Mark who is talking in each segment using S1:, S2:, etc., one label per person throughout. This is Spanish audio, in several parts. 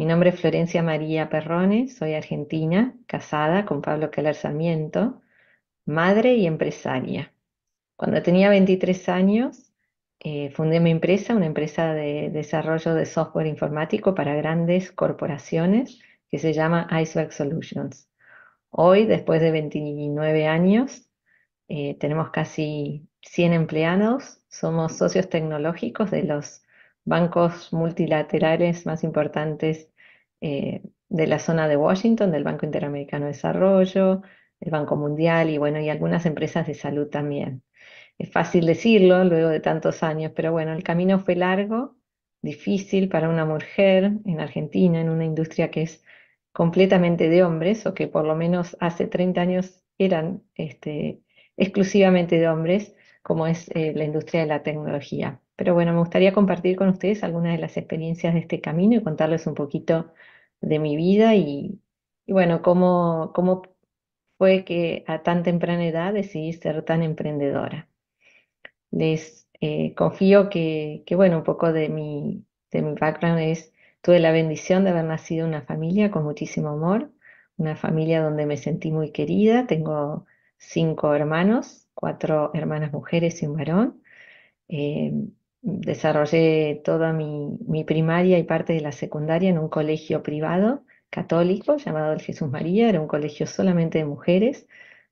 S1: Mi nombre es Florencia María Perrone, soy argentina, casada con Pablo Keller Sarmiento, madre y empresaria. Cuando tenía 23 años, eh, fundé mi empresa, una empresa de desarrollo de software informático para grandes corporaciones que se llama Iceberg Solutions. Hoy, después de 29 años, eh, tenemos casi 100 empleados, somos socios tecnológicos de los bancos multilaterales más importantes eh, de la zona de Washington, del Banco Interamericano de Desarrollo, el Banco Mundial y bueno, y algunas empresas de salud también. Es fácil decirlo luego de tantos años, pero bueno, el camino fue largo, difícil para una mujer en Argentina, en una industria que es completamente de hombres, o que por lo menos hace 30 años eran este, exclusivamente de hombres, como es eh, la industria de la tecnología. Pero bueno, me gustaría compartir con ustedes algunas de las experiencias de este camino y contarles un poquito de mi vida y, bueno, cómo, cómo fue que a tan temprana edad decidí ser tan emprendedora. Les, eh, confío que, bueno, un poco de mi, de mi background es, tuve la bendición de haber nacido en una familia con muchísimo amor, una familia donde me sentí muy querida, tengo cinco hermanos, cuatro hermanas mujeres y un varón. Eh, desarrollé toda mi, primaria y parte de la secundaria en un colegio privado católico llamado el Jesús María, era un colegio solamente de mujeres,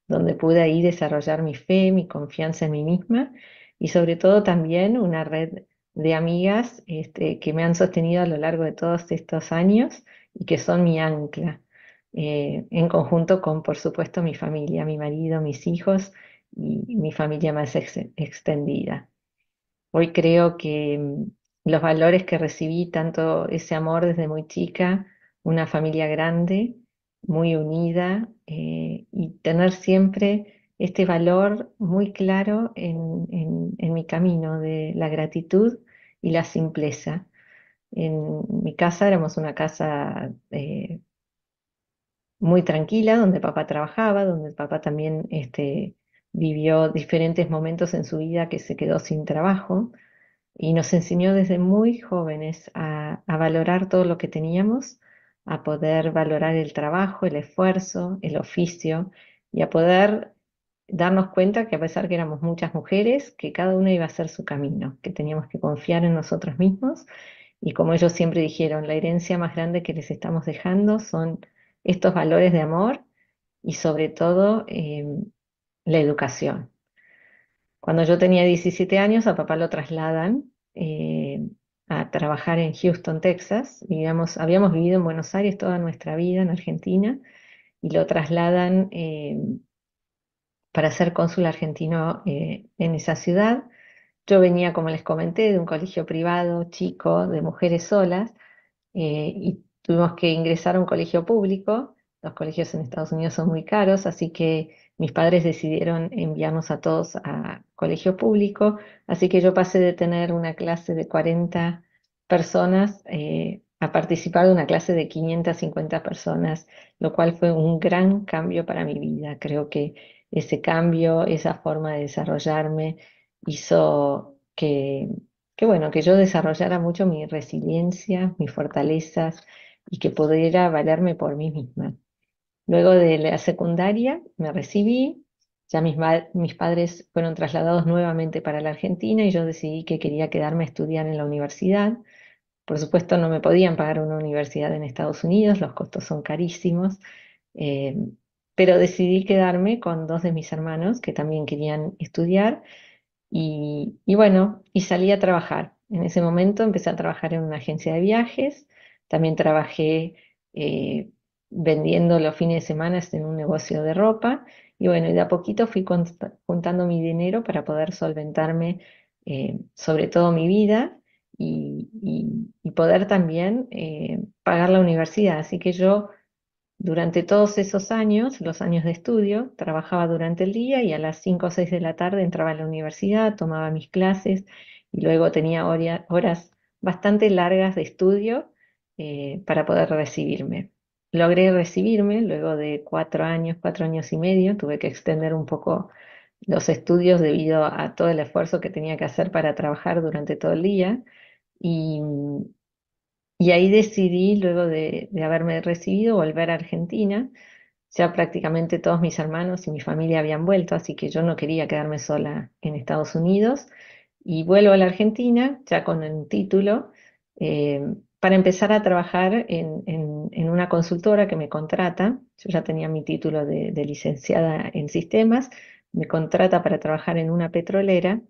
S1: donde pude ahí desarrollar mi fe, mi confianza en mí misma y sobre todo también una red de amigas este, que me han sostenido a lo largo de todos estos años y que son mi ancla, eh, en conjunto con, por supuesto, mi familia, mi marido, mis hijos y mi familia más extendida. Hoy creo que mm, los valores que recibí, tanto ese amor desde muy chica, una familia grande, muy unida, eh, y tener siempre este valor muy claro en, mi camino de la gratitud y la simpleza. En mi casa éramos una casa eh, muy tranquila, donde papá trabajaba, donde el papá también este, vivió diferentes momentos en su vida que se quedó sin trabajo y nos enseñó desde muy jóvenes a, valorar todo lo que teníamos, a poder valorar el trabajo, el esfuerzo, el oficio y a poder darnos cuenta que a pesar que éramos muchas mujeres, que cada una iba a hacer su camino, que teníamos que confiar en nosotros mismos y como ellos siempre dijeron, la herencia más grande que les estamos dejando son estos valores de amor y sobre todo eh, la educación. Cuando yo tenía 17 años, a papá lo trasladan eh, a trabajar en Houston, Texas. habíamos vivido en Buenos Aires toda nuestra vida, en Argentina, y lo trasladan eh, para ser cónsul argentino eh, en esa ciudad. Yo venía, como les comenté, de un colegio privado chico de mujeres solas y tuvimos que ingresar a un colegio público. Los colegios en Estados Unidos son muy caros, así que mis padres decidieron enviarnos a todos a colegio público, así que yo pasé de tener una clase de 40 personas eh, a participar de una clase de 550 personas, lo cual fue un gran cambio para mi vida. Creo que ese cambio, esa forma de desarrollarme, hizo que, bueno, que yo desarrollara mucho mi resiliencia, mis fortalezas y que pudiera valerme por mí misma. Luego de la secundaria me recibí, ya mis, mis padres fueron trasladados nuevamente para la Argentina y yo decidí que quería quedarme a estudiar en la universidad. Por supuesto no me podían pagar una universidad en Estados Unidos, los costos son carísimos, eh, pero decidí quedarme con dos de mis hermanos que también querían estudiar y, bueno, y salí a trabajar. En ese momento empecé a trabajar en una agencia de viajes, también trabajé eh, vendiendo los fines de semana en un negocio de ropa. Y bueno, y de a poquito fui juntando mi dinero para poder solventarme eh, sobre todo mi vida y, poder también eh, pagar la universidad. Así que yo durante todos esos años, los años de estudio, trabajaba durante el día y a las 5 o 6 de la tarde entraba a la universidad, tomaba mis clases y luego tenía horas bastante largas de estudio eh, para poder recibirme logré recibirme luego de cuatro años, cuatro años y medio. Tuve que extender un poco los estudios debido a todo el esfuerzo que tenía que hacer para trabajar durante todo el día. Y, y ahí decidí, luego de, haberme recibido, volver a Argentina. Ya prácticamente todos mis hermanos y mi familia habían vuelto, así que yo no quería quedarme sola en Estados Unidos. Y vuelvo a la Argentina, ya con un título, eh, para empezar a trabajar en, una consultora que me contrata, yo ya tenía mi título de, licenciada en sistemas, me contrata para trabajar en una petrolera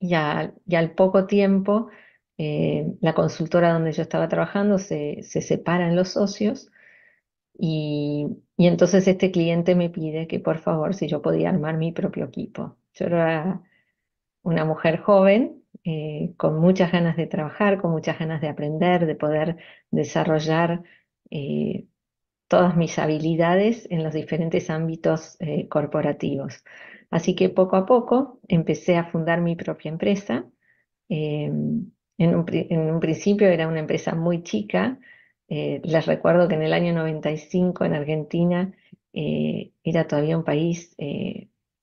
S1: y, al poco tiempo eh, la consultora donde yo estaba trabajando se, se separan los socios y, entonces este cliente me pide que por favor si yo podía armar mi propio equipo. Yo era una mujer joven eh, con muchas ganas de trabajar, con muchas ganas de aprender, de poder desarrollar eh, todas mis habilidades en los diferentes ámbitos eh, corporativos. Así que poco a poco empecé a fundar mi propia empresa. Em, en, un, principio era una empresa muy chica. les recuerdo que en el año 95 en Argentina era todavía un país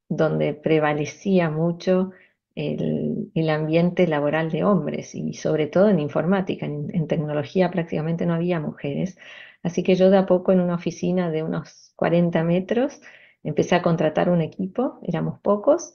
S1: donde prevalecía mucho el, ambiente laboral de hombres y sobre todo en informática, en, tecnología prácticamente no había mujeres. Así que yo de a poco en una oficina de unos 40 metros empecé a contratar un equipo, éramos pocos,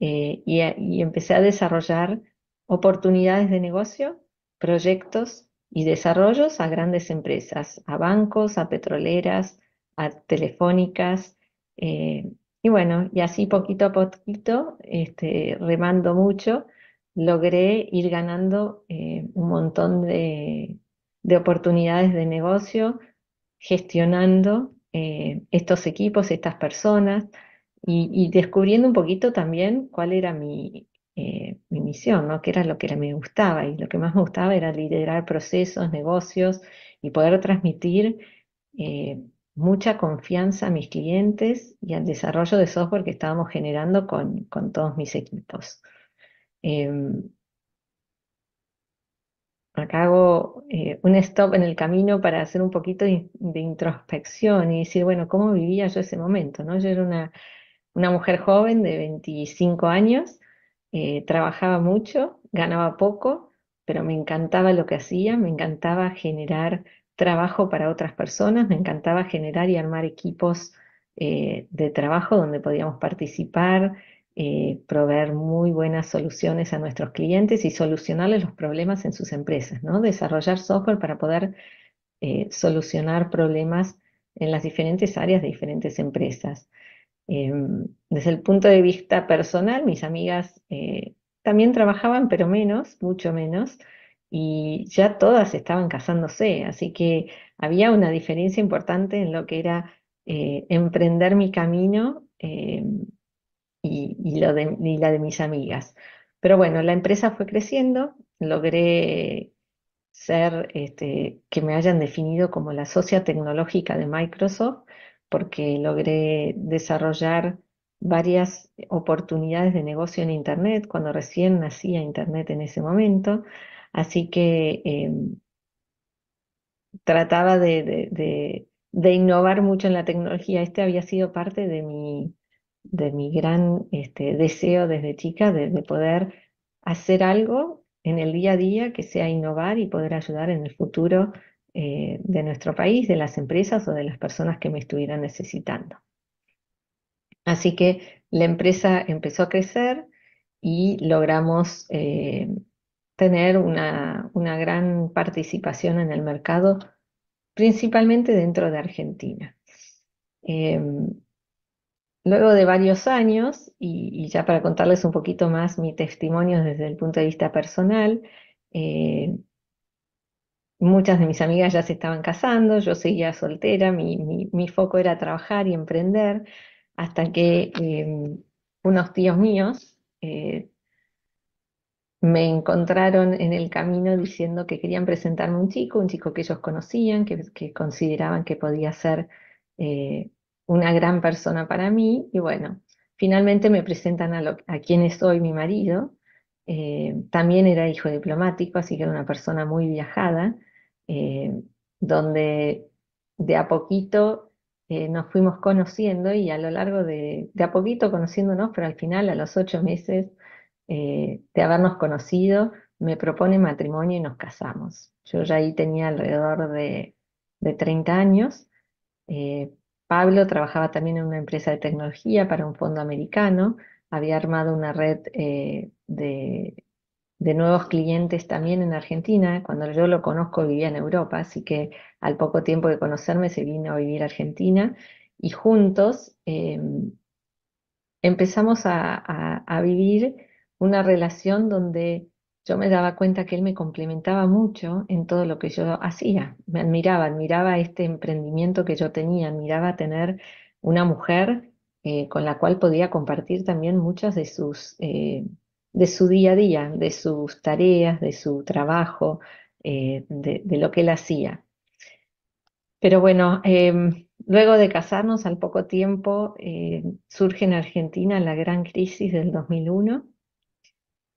S1: eh, y, empecé a desarrollar oportunidades de negocio, proyectos y desarrollos a grandes empresas, a bancos, a petroleras, a telefónicas, eh, y bueno, y así poquito a poquito, este, remando mucho, logré ir ganando eh, un montón de, oportunidades de negocio, gestionando eh, estos equipos, estas personas, y, descubriendo un poquito también cuál era mi, eh, misión, ¿no? qué era lo que me gustaba. Y lo que más me gustaba era liderar procesos, negocios y poder transmitir mucha confianza a mis clientes y al desarrollo de software que estábamos generando con, con todos mis equipos. Em, acá hago eh, un stop en el camino para hacer un poquito de, introspección y decir, bueno, ¿cómo vivía yo ese momento? ¿no? Yo era una, una mujer joven de 25 años, eh, trabajaba mucho, ganaba poco, pero me encantaba lo que hacía, me encantaba generar trabajo para otras personas, me encantaba generar y armar equipos eh, de trabajo donde podíamos participar, eh, proveer muy buenas soluciones a nuestros clientes y solucionarles los problemas en sus empresas, Desarrollar software para poder eh, solucionar problemas en las diferentes áreas de diferentes empresas. Em, desde el punto de vista personal, mis amigas también trabajaban, pero menos, mucho menos, y ya todas estaban casándose, así que había una diferencia importante en lo que era eh, emprender mi camino eh, y, la de mis amigas. Pero bueno, la empresa fue creciendo, logré ser, este, que me hayan definido como la socia tecnológica de Microsoft, porque logré desarrollar varias oportunidades de negocio en Internet, cuando recién nacía Internet en ese momento. Así que em, trataba de, innovar mucho en la tecnología. Este había sido parte de mi, gran este, deseo desde chica de poder hacer algo en el día a día que sea innovar y poder ayudar en el futuro eh, de nuestro país, de las empresas o de las personas que me estuvieran necesitando. Así que la empresa empezó a crecer y logramos eh, tener una, una gran participación en el mercado, principalmente dentro de Argentina. Em, luego de varios años, y, ya para contarles un poquito más mi testimonio desde el punto de vista personal, eh, muchas de mis amigas ya se estaban casando, yo seguía soltera, mi, foco era trabajar y emprender, hasta que em, unos tíos míos eh, me encontraron en el camino diciendo que querían presentarme un chico, un chico que ellos conocían, que, consideraban que podía ser eh, una gran persona para mí. Y bueno, finalmente me presentan a, quien es hoy mi marido. Eh, también era hijo diplomático, así que era una persona muy viajada, eh, donde de a poquito nos fuimos conociendo y a lo largo de, de a poquito conociéndonos, pero al final a los ocho meses eh, de habernos conocido, me propone matrimonio y nos casamos. Yo ya ahí tenía alrededor de, de 30 años. Eh, Pablo trabajaba también en una empresa de tecnología para un fondo americano, había armado una red eh, de, de, nuevos clientes también en Argentina. Cuando yo lo conozco vivía en Europa, así que al poco tiempo de conocerme se vino a vivir a Argentina y juntos em, empezamos a, a vivir una relación donde yo me daba cuenta que él me complementaba mucho en todo lo que yo hacía. Me admiraba, admiraba este emprendimiento que yo tenía, admiraba tener una mujer eh, con la cual podía compartir también muchas de sus, eh, de su día a día, de sus tareas, de su trabajo, eh, de, de, lo que él hacía. Pero bueno, em, luego de casarnos al poco tiempo surge en Argentina la gran crisis del 2001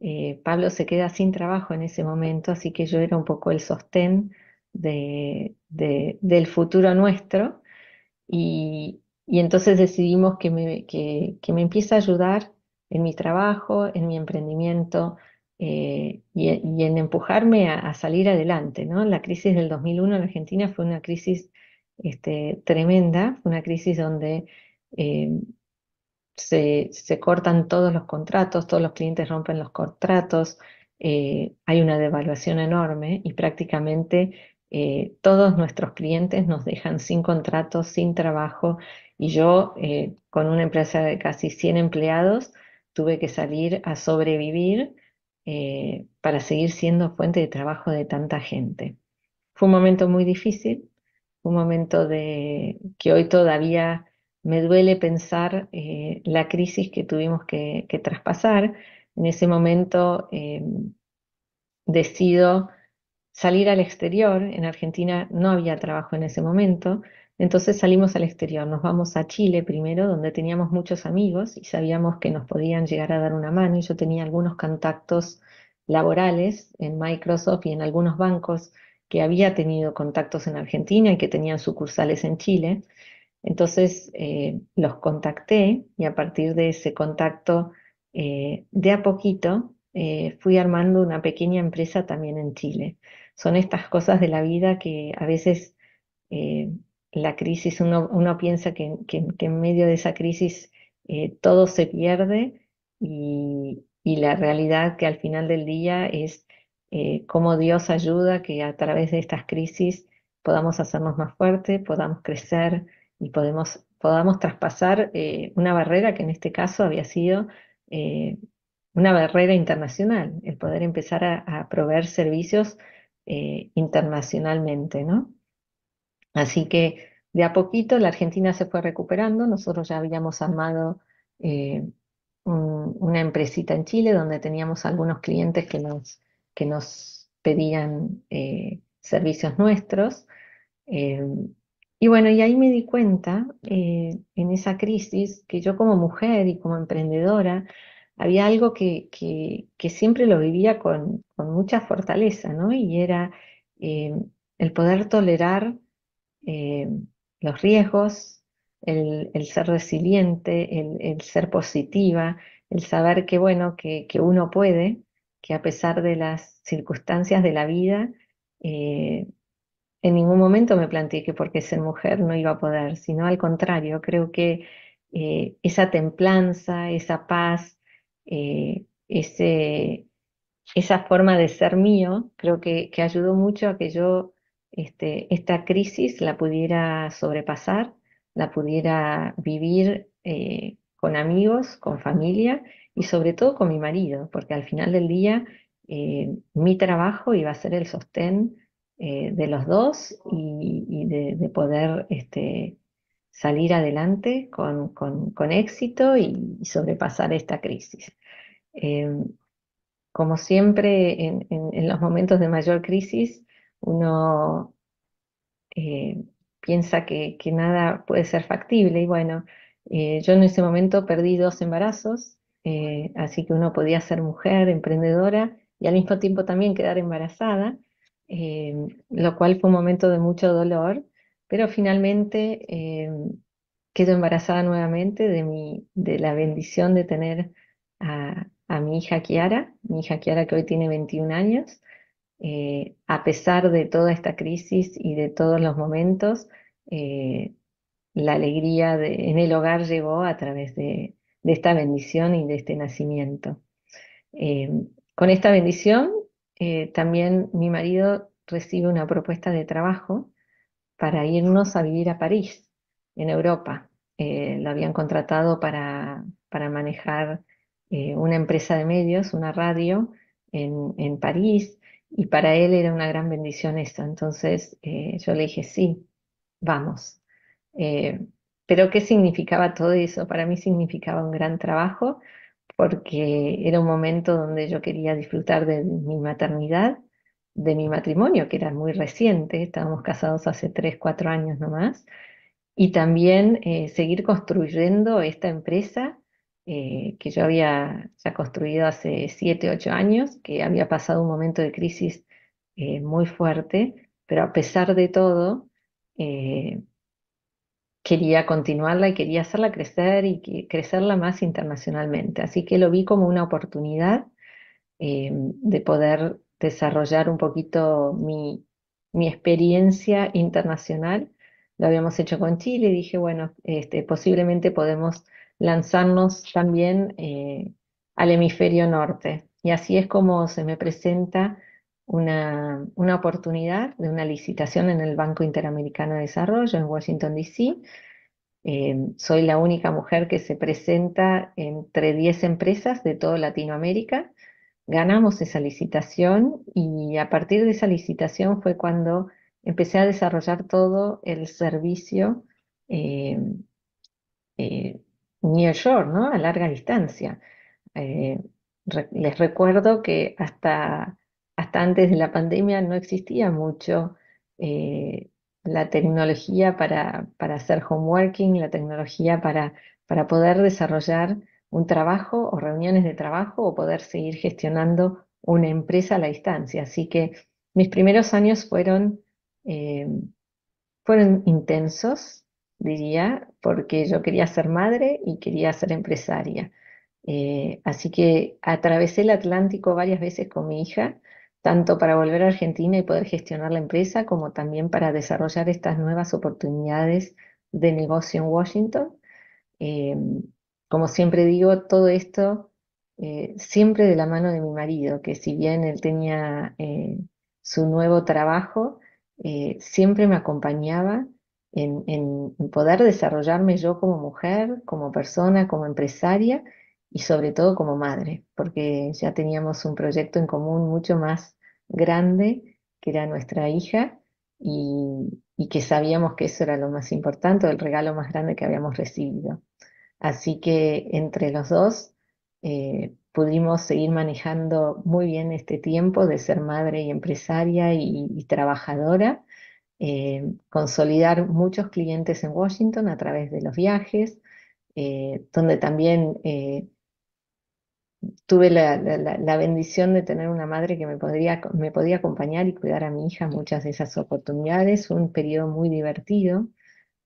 S1: eh, Pablo se queda sin trabajo en ese momento, así que yo era un poco el sostén del futuro nuestro. Y, entonces decidimos que me, empieza a ayudar en mi trabajo, en mi emprendimiento eh, y, en empujarme a, salir adelante. ¿no? La crisis del 2001 en Argentina fue una crisis este, tremenda, una crisis donde eh, se, cortan todos los contratos, todos los clientes rompen los contratos, eh, hay una devaluación enorme y prácticamente eh, todos nuestros clientes nos dejan sin contratos, sin trabajo y yo eh, con una empresa de casi 100 empleados tuve que salir a sobrevivir para seguir siendo fuente de trabajo de tanta gente. Fue un momento muy difícil, un momento de que hoy todavía me duele pensar eh, la crisis que tuvimos que, traspasar. En ese momento eh, decido salir al exterior. En Argentina no había trabajo en ese momento. Entonces salimos al exterior, nos vamos a Chile primero, donde teníamos muchos amigos y sabíamos que nos podían llegar a dar una mano. yo tenía algunos contactos laborales en Microsoft y en algunos bancos que había tenido contactos en Argentina y que tenían sucursales en Chile. Entonces eh, los contacté y a partir de ese contacto, eh, de a poquito, eh, fui armando una pequeña empresa también en Chile. Son estas cosas de la vida que a veces la crisis, uno, piensa que, en medio de esa crisis todo se pierde y, la realidad que al final del día es cómo Dios ayuda que a través de estas crisis podamos hacernos más fuertes, podamos crecer, y podemos, podamos traspasar eh, una barrera que en este caso había sido eh, una barrera internacional, el poder empezar a, proveer servicios eh, internacionalmente, ¿no? Así que de a poquito la Argentina se fue recuperando, nosotros ya habíamos armado una empresita en Chile donde teníamos algunos clientes que nos, que nos pedían servicios nuestros. Y bueno, y ahí me di cuenta, eh, en esa crisis, que yo como mujer y como emprendedora, había algo que, que, siempre lo vivía con, con, mucha fortaleza, ¿no? Y era eh, el poder tolerar eh, los riesgos, el, ser resiliente, el, ser positiva, el saber que, bueno, que, uno puede, que a pesar de las circunstancias de la vida, en ningún momento me planteé que porque ser mujer no iba a poder, sino al contrario, creo que eh, esa templanza, esa paz, eh, ese, esa forma de ser mío, creo que, que ayudó mucho a que yo este, esta crisis la pudiera sobrepasar, la pudiera vivir eh, con amigos, con familia y sobre todo con mi marido, porque al final del día mi trabajo iba a ser el sostén eh, de los dos y, de, poder este, salir adelante con, éxito y, sobrepasar esta crisis. Em, como siempre, en, los momentos de mayor crisis, uno eh, piensa que, nada puede ser factible y bueno, eh, yo en ese momento perdí dos embarazos, así que uno podía ser mujer, emprendedora y al mismo tiempo también quedar embarazada. Em, lo cual fue un momento de mucho dolor, pero finalmente eh, quedo embarazada nuevamente de, mi, de la bendición de tener a, mi hija Kiara, mi hija Kiara que hoy tiene 21 años, eh, a pesar de toda esta crisis y de todos los momentos, eh, la alegría en el hogar llegó a través de, de, esta bendición y de este nacimiento. Em, con esta bendición eh, también mi marido recibe una propuesta de trabajo para irnos a vivir a París, en Europa. Eh, lo habían contratado para, manejar eh, una empresa de medios, una radio en, en, París, y para él era una gran bendición eso. Entonces yo le dije, sí, vamos. Pero ¿qué significaba todo eso? Para mí significaba un gran trabajo, porque era un momento donde yo quería disfrutar de mi maternidad, de mi matrimonio, que era muy reciente, estábamos casados hace 3, 4 años nomás, y también eh, seguir construyendo esta empresa eh, que yo había ya construido hace 7, 8 años, que había pasado un momento de crisis eh, muy fuerte, pero a pesar de todo, quería continuarla y quería hacerla crecer y crecerla más internacionalmente. Así que lo vi como una oportunidad em, de poder desarrollar un poquito mi, experiencia internacional. Lo habíamos hecho con Chile y dije, bueno, este, posiblemente podemos lanzarnos también eh, al hemisferio norte. Y así es como se me presenta una, una oportunidad de una licitación en el Banco Interamericano de Desarrollo en Washington, D.C. Em, soy la única mujer que se presenta entre 10 empresas de toda Latinoamérica. Ganamos esa licitación y a partir de esa licitación fue cuando empecé a desarrollar todo el servicio em, eh, New York, ¿no? a larga distancia. Eh, les recuerdo que hasta hasta antes de la pandemia no existía mucho eh, la tecnología para, para, hacer homeworking, la tecnología para, poder desarrollar un trabajo o reuniones de trabajo o poder seguir gestionando una empresa a la distancia. Así que mis primeros años fueron, eh, fueron intensos, diría, porque yo quería ser madre y quería ser empresaria. Eh, así que atravesé el Atlántico varias veces con mi hija tanto para volver a Argentina y poder gestionar la empresa, como también para desarrollar estas nuevas oportunidades de negocio en Washington. Eh, como siempre digo, todo esto eh, siempre de la mano de mi marido, que si bien él tenía eh, su nuevo trabajo, siempre me acompañaba en poder desarrollarme yo como mujer, como persona, como empresaria y sobre todo como madre, porque ya teníamos un proyecto en común mucho más grande que era nuestra hija y, y que sabíamos que eso era lo más importante, el regalo más grande que habíamos recibido. Así que entre los dos eh, pudimos seguir manejando muy bien este tiempo de ser madre y empresaria y, trabajadora, eh, consolidar muchos clientes en Washington a través de los viajes, eh, donde también tuve la, bendición de tener una madre que me, podía acompañar y cuidar a mi hija muchas de esas oportunidades, un periodo muy divertido.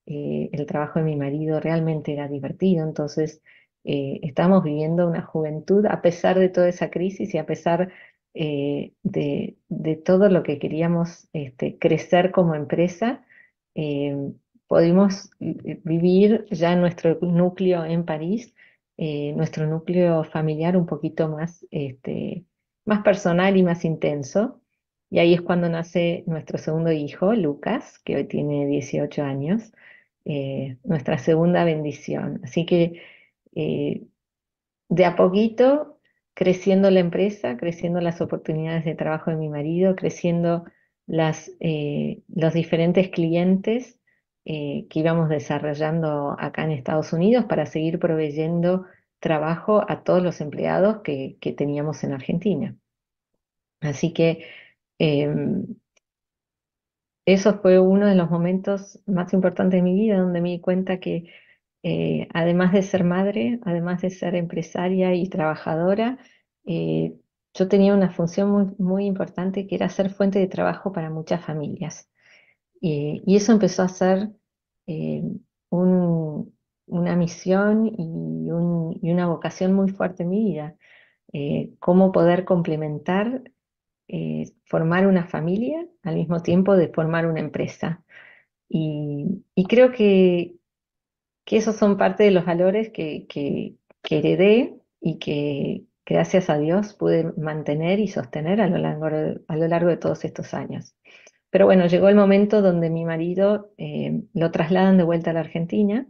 S1: Eh, el trabajo de mi marido realmente era divertido, entonces eh, estamos viviendo una juventud a pesar de toda esa crisis y a pesar eh, de, todo lo que queríamos este, crecer como empresa, pudimos vivir ya en nuestro núcleo en París eh, nuestro núcleo familiar un poquito más, este, más personal y más intenso. Y ahí es cuando nace nuestro segundo hijo, Lucas, que hoy tiene 18 años, eh, nuestra segunda bendición. Así que eh, de a poquito, creciendo la empresa, creciendo las oportunidades de trabajo de mi marido, creciendo las, los diferentes clientes, eh, que íbamos desarrollando acá en Estados Unidos para seguir proveyendo trabajo a todos los empleados que, teníamos en Argentina. Así que em, eso fue uno de los momentos más importantes de mi vida, donde me di cuenta que eh, además de ser madre, además de ser empresaria y trabajadora, eh, yo tenía una función muy, muy importante que era ser fuente de trabajo para muchas familias. Eh, y eso empezó a ser eh, una misión y, una vocación muy fuerte en mi vida. Eh, cómo poder complementar, formar una familia al mismo tiempo de formar una empresa. Y, creo que, esos son parte de los valores que, heredé y que gracias a Dios pude mantener y sostener a lo largo de todos estos años. Pero bueno, llegó el momento donde mi marido eh, lo trasladan de vuelta a la Argentina,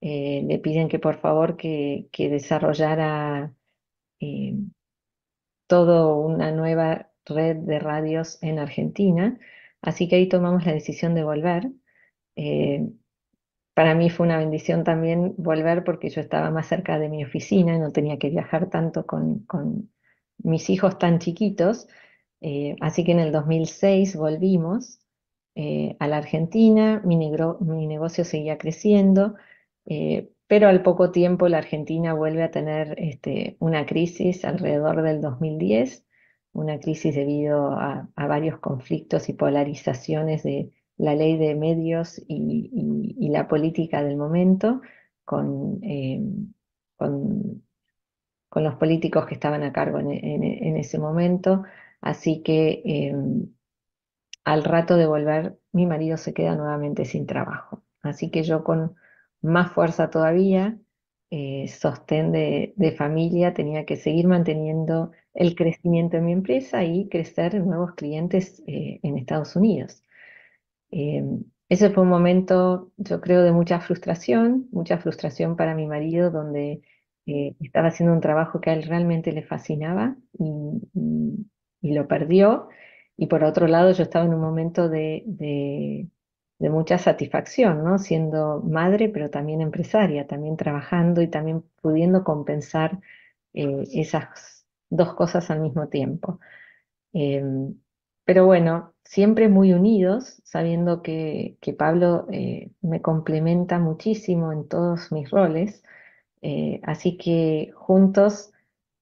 S1: eh, le piden que por favor que, desarrollara eh, toda una nueva red de radios en Argentina, así que ahí tomamos la decisión de volver. para mí fue una bendición también volver porque yo estaba más cerca de mi oficina, y no tenía que viajar tanto con mis hijos tan chiquitos, eh, así que en el 2006 volvimos eh, a la Argentina, mi, negocio seguía creciendo, eh, pero al poco tiempo la Argentina vuelve a tener este, una crisis alrededor del 2010, una crisis debido a, varios conflictos y polarizaciones de la ley de medios y, la política del momento con, los políticos que estaban a cargo en ese momento. Así que em, al rato de volver, mi marido se queda nuevamente sin trabajo. Así que yo con más fuerza todavía, eh, sostén de, familia, tenía que seguir manteniendo el crecimiento de mi empresa y crecer nuevos clientes eh, en Estados Unidos. Em, ese fue un momento, yo creo, de mucha frustración, mucha frustración para mi marido, donde eh, estaba haciendo un trabajo que a él realmente le fascinaba y y lo perdió. Y por otro lado, yo estaba en un momento de, mucha satisfacción, ¿no? Siendo madre, pero también empresaria, también trabajando y también pudiendo compensar eh, esas dos cosas al mismo tiempo. Em, pero bueno, siempre muy unidos, sabiendo que, Pablo eh, me complementa muchísimo en todos mis roles. Eh, así que juntos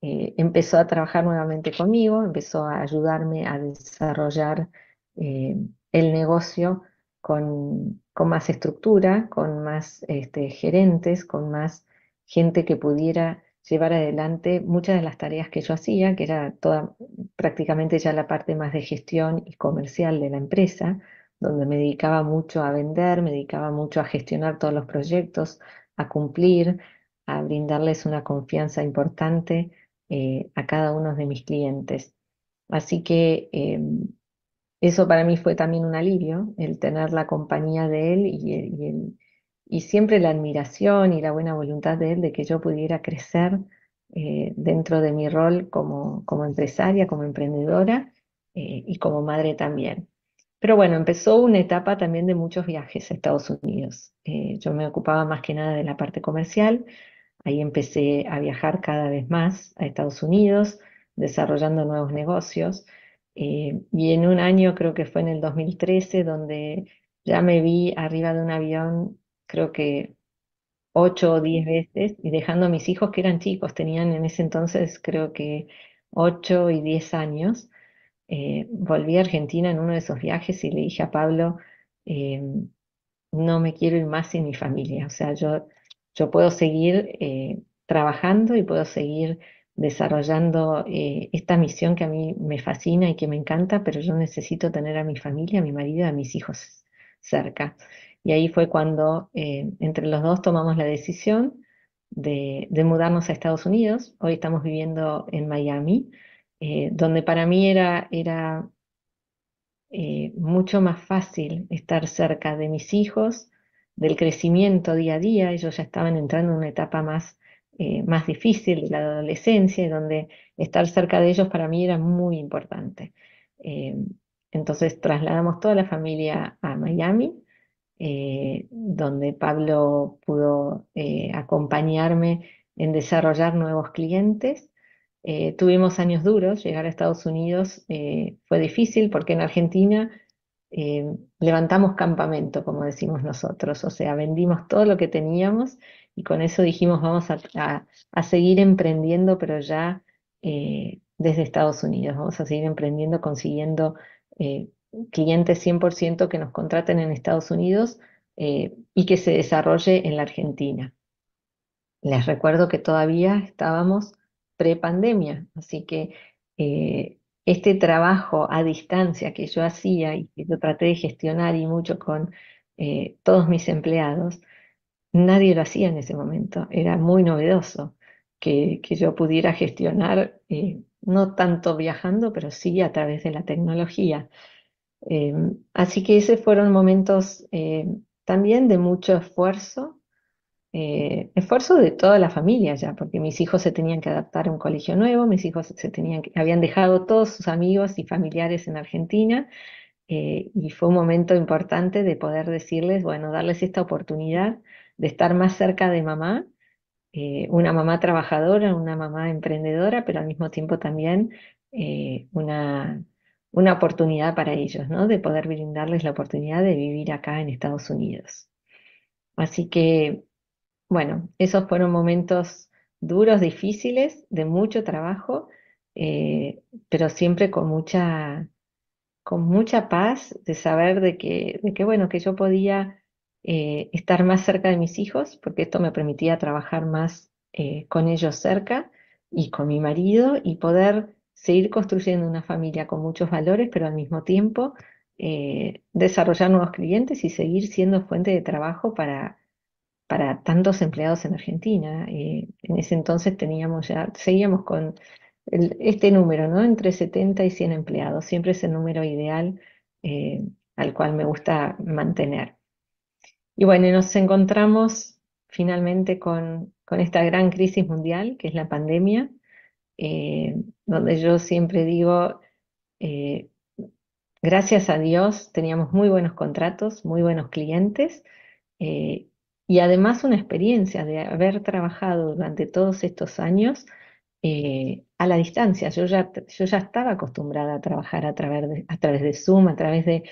S1: eh, empezó a trabajar nuevamente conmigo, empezó a ayudarme a desarrollar eh, el negocio con, más estructura, con más este, gerentes, con más gente que pudiera llevar adelante muchas de las tareas que yo hacía, que era toda prácticamente ya la parte más de gestión y comercial de la empresa, donde me dedicaba mucho a vender, me dedicaba mucho a gestionar todos los proyectos, a cumplir, a brindarles una confianza importante eh, a cada uno de mis clientes. Así que em, eso para mí fue también un alivio, el tener la compañía de él y, siempre la admiración y la buena voluntad de él de que yo pudiera crecer eh, dentro de mi rol como, empresaria, como emprendedora eh, y como madre también. Pero bueno, empezó una etapa también de muchos viajes a Estados Unidos. yo me ocupaba más que nada de la parte comercial, Ahí empecé a viajar cada vez más a Estados Unidos, desarrollando nuevos negocios. Eh, y en un año, creo que fue en el 2013, donde ya me vi arriba de un avión, creo que ocho o diez veces, y dejando a mis hijos que eran chicos, tenían en ese entonces creo que ocho y diez años. Eh, volví a Argentina en uno de esos viajes y le dije a Pablo, em, no me quiero ir más sin mi familia. O sea, yo yo puedo seguir eh, trabajando y puedo seguir desarrollando eh, esta misión que a mí me fascina y que me encanta, pero yo necesito tener a mi familia, a mi marido, a mis hijos cerca. Y ahí fue cuando eh, entre los dos tomamos la decisión de, mudarnos a Estados Unidos. Hoy estamos viviendo en Miami, donde para mí era, era mucho más fácil estar cerca de mis hijos, del crecimiento día a día, ellos ya estaban entrando en una etapa más, eh, más difícil de la adolescencia, donde estar cerca de ellos para mí era muy importante. Eh, entonces trasladamos toda la familia a Miami, eh, donde Pablo pudo acompañarme en desarrollar nuevos clientes. tuvimos años duros, llegar a Estados Unidos fue difícil porque en Argentina eh, levantamos campamento, como decimos nosotros, o sea, vendimos todo lo que teníamos y con eso dijimos vamos a, seguir emprendiendo, pero ya eh, desde Estados Unidos, vamos a seguir emprendiendo, consiguiendo eh, clientes 100% que nos contraten en Estados Unidos y que se desarrolle en la Argentina. Les recuerdo que todavía estábamos pre-pandemia, así que este trabajo a distancia que yo hacía y que yo traté de gestionar y mucho con eh, todos mis empleados, nadie lo hacía en ese momento. Era muy novedoso que, que yo pudiera gestionar, eh, no tanto viajando, pero sí a través de la tecnología. Eh, así que esos fueron momentos también de mucho esfuerzo, eh, esfuerzo de toda la familia ya, porque mis hijos se tenían que adaptar a un colegio nuevo, mis hijos se tenían habían dejado todos sus amigos y familiares en Argentina, eh, y fue un momento importante de poder decirles, bueno, darles esta oportunidad de estar más cerca de mamá, eh, una mamá trabajadora, una mamá emprendedora, pero al mismo tiempo también una una oportunidad para ellos, ¿no? De poder brindarles la oportunidad de vivir acá en Estados Unidos. Así que bueno, esos fueron momentos duros, difíciles, de mucho trabajo, eh, pero siempre con mucha, con mucha paz de saber de que, de bueno, que yo podía eh, estar más cerca de mis hijos, porque esto me permitía trabajar más eh, con ellos cerca y con mi marido y poder seguir construyendo una familia con muchos valores, pero al mismo tiempo desarrollar nuevos clientes y seguir siendo fuente de trabajo para para tantos empleados en Argentina. en ese entonces teníamos ya, seguíamos con este número, ¿no? Entre 70 y 100 empleados, siempre es el número ideal eh, al cual me gusta mantener. Y bueno, nos encontramos finalmente con, con esta gran crisis mundial, que es la pandemia, eh, donde yo siempre digo, eh, gracias a Dios teníamos muy buenos contratos, muy buenos clientes, y además una experiencia de haber trabajado durante todos estos años eh, a la distancia. Yo ya, yo ya estaba acostumbrada a trabajar a través de, a través de Zoom, a través de,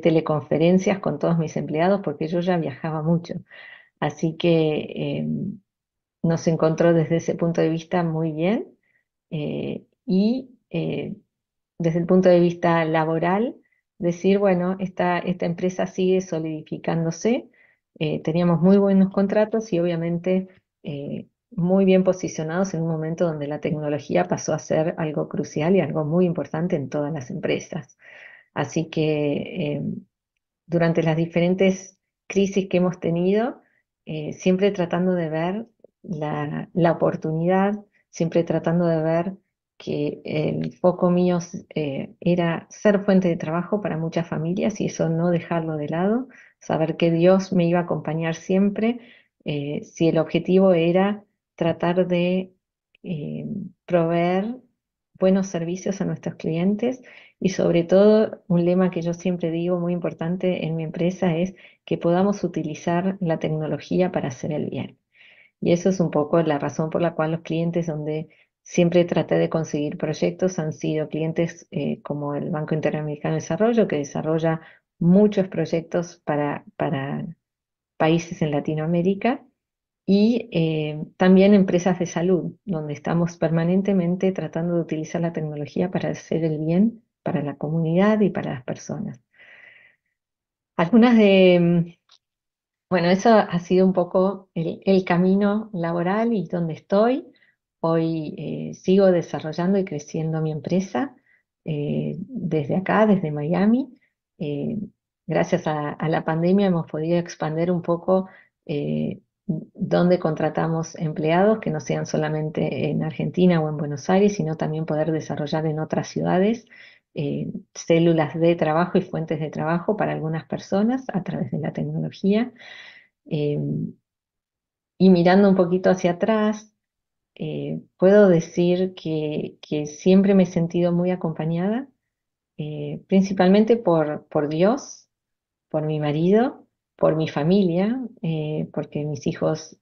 S1: teleconferencias con todos mis empleados, porque yo ya viajaba mucho. Así que em, nos encontró desde ese punto de vista muy bien eh, y eh, desde el punto de vista laboral, decir, bueno, esta, esta empresa sigue solidificándose, eh, teníamos muy buenos contratos y obviamente eh, muy bien posicionados en un momento donde la tecnología pasó a ser algo crucial y algo muy importante en todas las empresas. Así que eh, durante las diferentes crisis que hemos tenido, siempre tratando de ver la oportunidad, siempre tratando de ver que el foco mío eh, era ser fuente de trabajo para muchas familias y eso no dejarlo de lado, saber que Dios me iba a acompañar siempre, eh, si el objetivo era tratar de eh, proveer buenos servicios a nuestros clientes y sobre todo un lema que yo siempre digo muy importante en mi empresa es que podamos utilizar la tecnología para hacer el bien. Y eso es un poco la razón por la cual los clientes donde siempre traté de conseguir proyectos, han sido clientes eh, como el Banco Interamericano de Desarrollo, que desarrolla muchos proyectos para, para países en Latinoamérica, y eh, también empresas de salud, donde estamos permanentemente tratando de utilizar la tecnología para hacer el bien para la comunidad y para las personas. Algunas de... Mm, bueno, eso ha sido un poco el, el camino laboral y donde estoy. Hoy eh, sigo desarrollando y creciendo mi empresa eh, desde acá, desde Miami. Eh, gracias a, a, la pandemia hemos podido expandir un poco dónde contratamos empleados que no sean solamente en Argentina o en Buenos Aires, sino también poder desarrollar en otras ciudades células de trabajo y fuentes de trabajo para algunas personas a través de la tecnología. y mirando un poquito hacia atrás, eh, puedo decir que, siempre me he sentido muy acompañada, eh, principalmente por, Dios, por mi marido, por mi familia, eh, porque mis hijos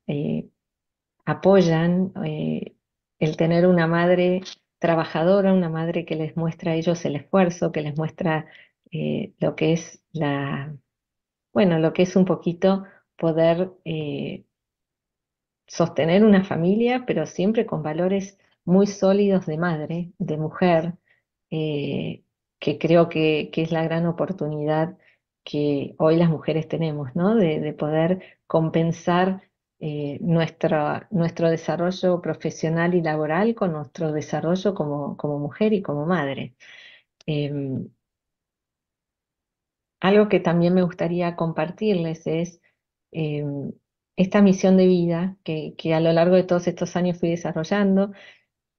S1: apoyan el tener una madre trabajadora, una madre que les muestra a ellos el esfuerzo, que les muestra lo que es la, bueno, lo que es un poquito poder eh, sostener una familia, pero siempre con valores muy sólidos de madre, de mujer, eh, que creo que, es la gran oportunidad que hoy las mujeres tenemos, ¿no? De, poder compensar eh, nuestro, desarrollo profesional y laboral con nuestro desarrollo como, como mujer y como madre. Em, algo que también me gustaría compartirles es em, esta misión de vida que, a lo largo de todos estos años fui desarrollando.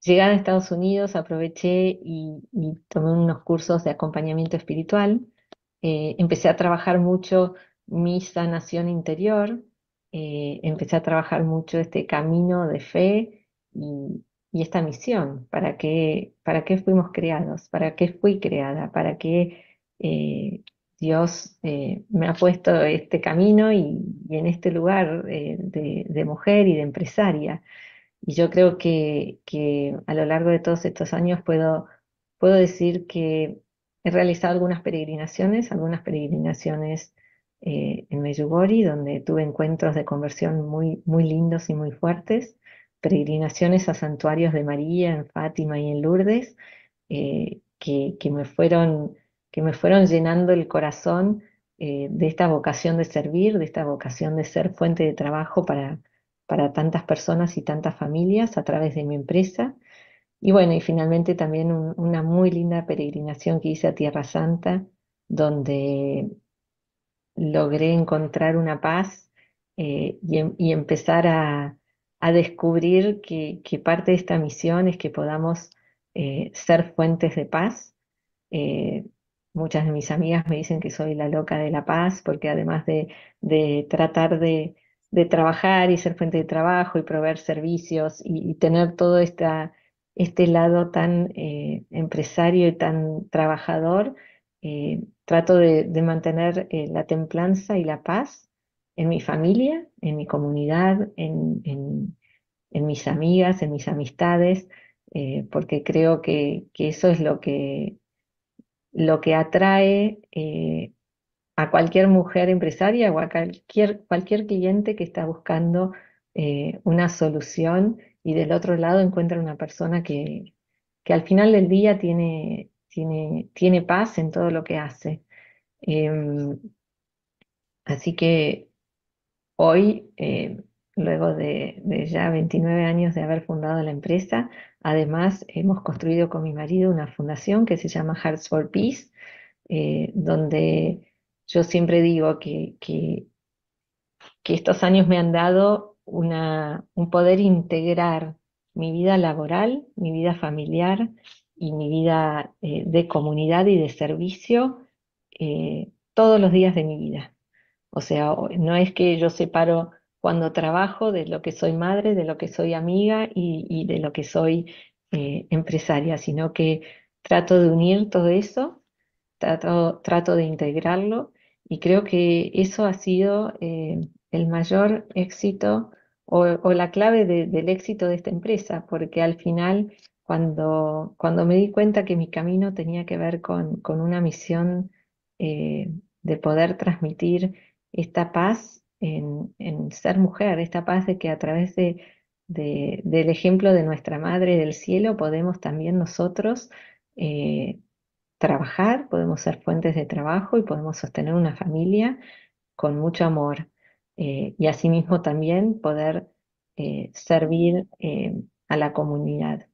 S1: llegué a Estados Unidos aproveché y, tomé unos cursos de acompañamiento espiritual. Eh, empecé a trabajar mucho mi sanación interior, eh, empecé a trabajar mucho este camino de fe y, esta misión, para qué, para qué fuimos creados, para qué fui creada, para qué eh, Dios eh, me ha puesto este camino y, en este lugar eh, de, mujer y de empresaria. Y yo creo que, a lo largo de todos estos años puedo, puedo decir que he realizado algunas peregrinaciones, algunas peregrinaciones eh, en Meyugori, donde tuve encuentros de conversión muy, muy lindos y muy fuertes, peregrinaciones a santuarios de María en Fátima y en Lourdes, que, que me fueron que me fueron llenando el corazón eh, de esta vocación de servir, de esta vocación de ser fuente de trabajo para, para tantas personas y tantas familias a través de mi empresa. Y bueno, y finalmente también una muy linda peregrinación que hice a Tierra Santa, donde logré encontrar una paz eh, em, y, empezar a, descubrir que, parte de esta misión es que podamos eh, ser fuentes de paz. Muchas de mis amigas me dicen que soy la loca de la paz porque además de, tratar de, trabajar y ser fuente de trabajo y proveer servicios y, tener todo esta, este lado tan eh, empresario y tan trabajador, eh, trato de, mantener eh, la templanza y la paz en mi familia, en mi comunidad, en, mis amigas, en mis amistades, porque creo que eso es lo que lo que atrae eh, a cualquier mujer empresaria o a cualquier, cualquier cliente que está buscando eh, una solución y del otro lado encuentra una persona que, que al final del día tiene, tiene, tiene, paz en todo lo que hace. Em, así que hoy eh, luego de, ya 29 años de haber fundado la empresa. Además, hemos construido con mi marido una fundación que se llama Hearts for Peace, eh, donde yo siempre digo que, que, estos años me han dado una, un poder integrar mi vida laboral, mi vida familiar y mi vida eh, de comunidad y de servicio eh, todos los días de mi vida. O sea, no es que yo separo cuando trabajo, de lo que soy madre, de lo que soy amiga y, de lo que soy eh, empresaria, sino que trato de unir todo eso, trato, de integrarlo y creo que eso ha sido eh, el mayor éxito o, la clave del éxito de esta empresa, porque al final cuando, cuando me di cuenta que mi camino tenía que ver con, con una misión eh, de poder transmitir esta paz en, ser mujer, esta paz de que a través de, del ejemplo de nuestra Madre del Cielo podemos también nosotros eh, trabajar, podemos ser fuentes de trabajo y podemos sostener una familia con mucho amor. Eh, y asimismo también poder eh, servir a la comunidad.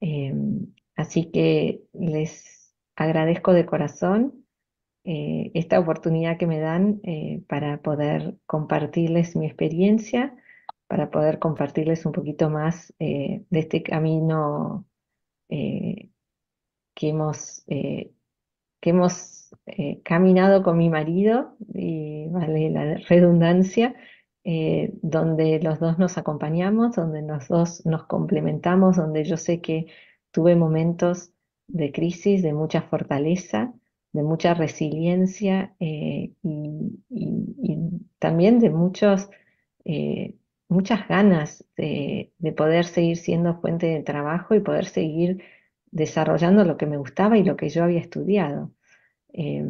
S1: Em, así que les agradezco de corazón eh, esta oportunidad que me dan eh, para poder compartirles mi experiencia, para poder compartirles un poquito más eh, de este camino que hemos, que hemos caminado con mi marido, y vale la redundancia, donde los dos nos acompañamos, donde los dos nos complementamos, donde yo sé que tuve momentos de crisis, de mucha fortaleza, de mucha resiliencia eh, y, también de muchos, eh, muchas ganas de, poder seguir siendo fuente de trabajo y poder seguir desarrollando lo que me gustaba y lo que yo había estudiado. Eh,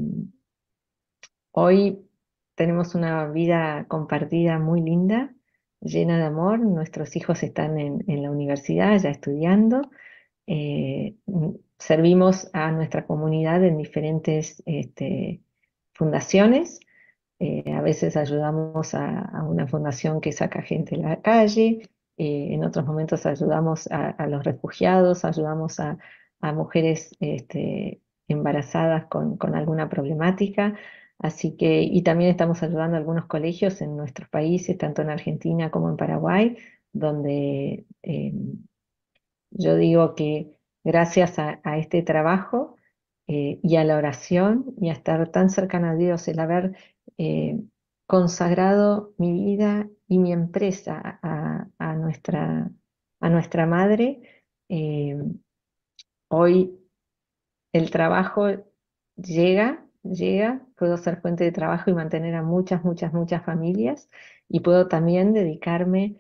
S1: hoy tenemos una vida compartida muy linda, llena de amor, nuestros hijos están en la universidad ya estudiando eh, servimos a nuestra comunidad en diferentes este, fundaciones. Eh, a veces ayudamos a, una fundación que saca gente de la calle, eh, en otros momentos ayudamos a, los refugiados, ayudamos a, mujeres este, embarazadas con, alguna problemática. Así que, y también estamos ayudando a algunos colegios en nuestros países, tanto en Argentina como en Paraguay, donde em, yo digo que gracias a, este trabajo eh, y a la oración y a estar tan cercana a Dios, el haber eh, consagrado mi vida y mi empresa a, nuestra, a nuestra madre, eh, hoy el trabajo llega, llega, puedo ser fuente de trabajo y mantener a muchas, muchas, muchas familias y puedo también dedicarme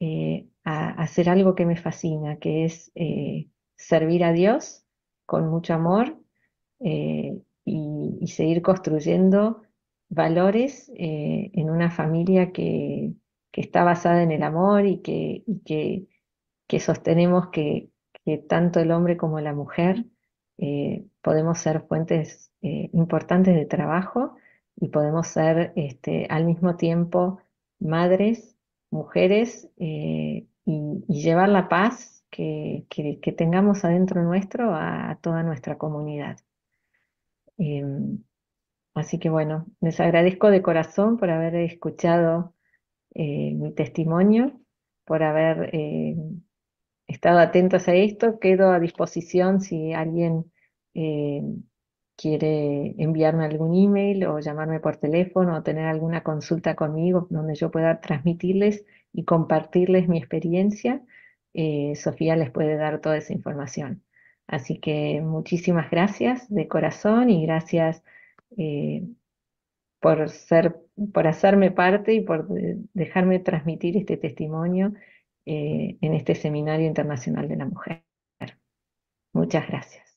S1: eh, a hacer algo que me fascina, que es eh, servir a Dios con mucho amor eh, y, seguir construyendo valores eh, en una familia que, está basada en el amor y que, que, sostenemos que, tanto el hombre como la mujer podemos ser fuentes importantes de trabajo y podemos ser este, al mismo tiempo madres, mujeres y, llevar la paz que, tengamos adentro nuestro a, toda nuestra comunidad. Em, así que bueno, les agradezco de corazón por haber escuchado eh, mi testimonio, por haber eh, estado atentos a esto. Quedo a disposición si alguien eh, quiere enviarme algún email o llamarme por teléfono o tener alguna consulta conmigo donde yo pueda transmitirles y compartirles mi experiencia, eh, Sofía les puede dar toda esa información. Así que muchísimas gracias de corazón y gracias eh, por, ser, por hacerme parte y por dejarme transmitir este testimonio eh, en este Seminario Internacional de la Mujer. Muchas gracias.